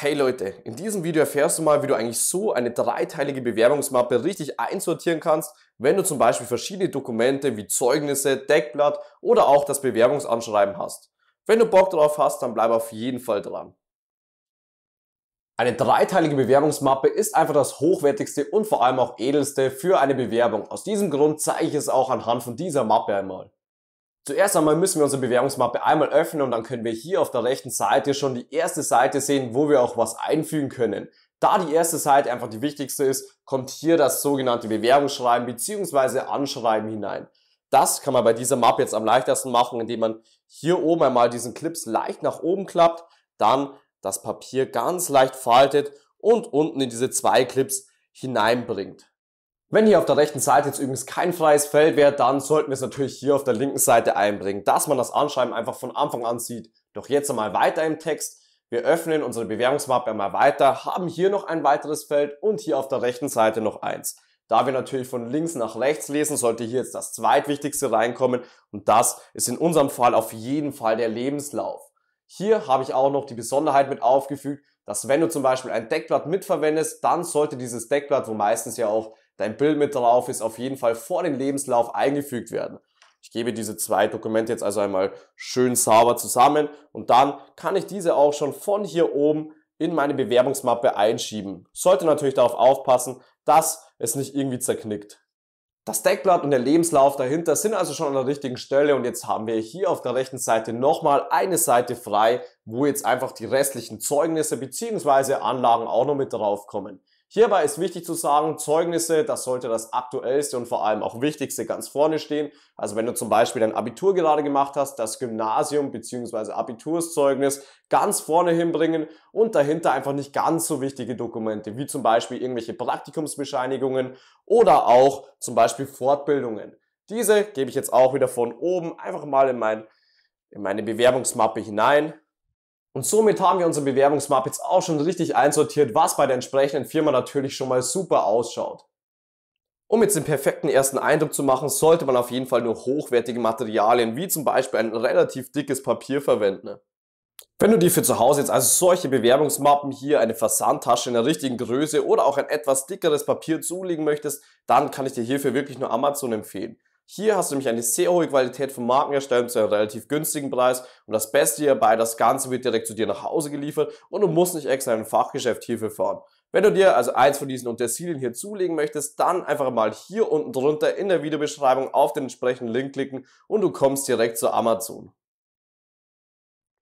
Hey Leute, in diesem Video erfährst du mal, wie du eigentlich so eine dreiteilige Bewerbungsmappe richtig einsortieren kannst, wenn du zum Beispiel verschiedene Dokumente wie Zeugnisse, Deckblatt oder auch das Bewerbungsanschreiben hast. Wenn du Bock drauf hast, dann bleib auf jeden Fall dran. Eine dreiteilige Bewerbungsmappe ist einfach das hochwertigste und vor allem auch edelste für eine Bewerbung. Aus diesem Grund zeige ich es auch anhand von dieser Mappe einmal. Zuerst einmal müssen wir unsere Bewährungsmappe einmal öffnen und dann können wir hier auf der rechten Seite schon die erste Seite sehen, wo wir auch was einfügen können. Da die erste Seite einfach die wichtigste ist, kommt hier das sogenannte Bewährungsschreiben bzw. Anschreiben hinein. Das kann man bei dieser Mappe jetzt am leichtesten machen, indem man hier oben einmal diesen Clips leicht nach oben klappt, dann das Papier ganz leicht faltet und unten in diese zwei Clips hineinbringt. Wenn hier auf der rechten Seite jetzt übrigens kein freies Feld wäre, dann sollten wir es natürlich hier auf der linken Seite einbringen, dass man das Anschreiben einfach von Anfang an sieht. Doch jetzt einmal weiter im Text. Wir öffnen unsere Bewerbungsmappe einmal weiter, haben hier noch ein weiteres Feld und hier auf der rechten Seite noch eins. Da wir natürlich von links nach rechts lesen, sollte hier jetzt das zweitwichtigste reinkommen und das ist in unserem Fall auf jeden Fall der Lebenslauf. Hier habe ich auch noch die Besonderheit mit aufgefügt, dass wenn du zum Beispiel ein Deckblatt mitverwendest, dann sollte dieses Deckblatt, wo meistens ja auch Dein Bild mit drauf ist auf jeden Fall vor den Lebenslauf eingefügt werden. Ich gebe diese zwei Dokumente jetzt also einmal schön sauber zusammen und dann kann ich diese auch schon von hier oben in meine Bewerbungsmappe einschieben. Sollte natürlich darauf aufpassen, dass es nicht irgendwie zerknickt. Das Deckblatt und der Lebenslauf dahinter sind also schon an der richtigen Stelle und jetzt haben wir hier auf der rechten Seite nochmal eine Seite frei, wo jetzt einfach die restlichen Zeugnisse bzw. Anlagen auch noch mit drauf kommen. Hierbei ist wichtig zu sagen, Zeugnisse, das sollte das aktuellste und vor allem auch wichtigste ganz vorne stehen. Also wenn du zum Beispiel dein Abitur gerade gemacht hast, das Gymnasium bzw. Abiturszeugnis ganz vorne hinbringen und dahinter einfach nicht ganz so wichtige Dokumente, wie zum Beispiel irgendwelche Praktikumsbescheinigungen oder auch zum Beispiel Fortbildungen. Diese gebe ich jetzt auch wieder von oben einfach mal in, mein, in meine Bewerbungsmappe hinein und somit haben wir unsere Bewerbungsmap jetzt auch schon richtig einsortiert, was bei der entsprechenden Firma natürlich schon mal super ausschaut. Um jetzt den perfekten ersten Eindruck zu machen, sollte man auf jeden Fall nur hochwertige Materialien, wie zum Beispiel ein relativ dickes Papier verwenden. Wenn du dir für zu Hause jetzt also solche Bewerbungsmappen hier, eine Versandtasche in der richtigen Größe oder auch ein etwas dickeres Papier zulegen möchtest, dann kann ich dir hierfür wirklich nur Amazon empfehlen. Hier hast du nämlich eine sehr hohe Qualität von Marken Markenherstellern zu einem relativ günstigen Preis und das Beste hierbei, das Ganze wird direkt zu dir nach Hause geliefert und du musst nicht extra in ein Fachgeschäft hierfür fahren. Wenn du dir also eins von diesen Untersilien hier zulegen möchtest, dann einfach mal hier unten drunter in der Videobeschreibung auf den entsprechenden Link klicken und du kommst direkt zu Amazon.